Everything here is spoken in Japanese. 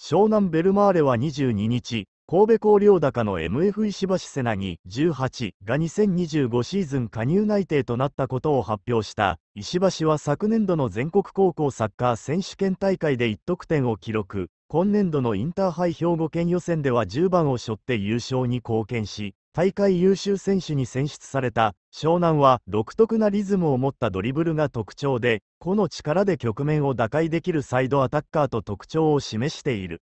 湘南ベルマーレは22日、神戸高陵高の MF 石橋瀬名に18が2025シーズン加入内定となったことを発表した石橋は昨年度の全国高校サッカー選手権大会で1得点を記録今年度のインターハイ兵庫県予選では10番を背負って優勝に貢献し大会優秀選手に選出された湘南は独特なリズムを持ったドリブルが特徴で個の力で局面を打開できるサイドアタッカーと特徴を示している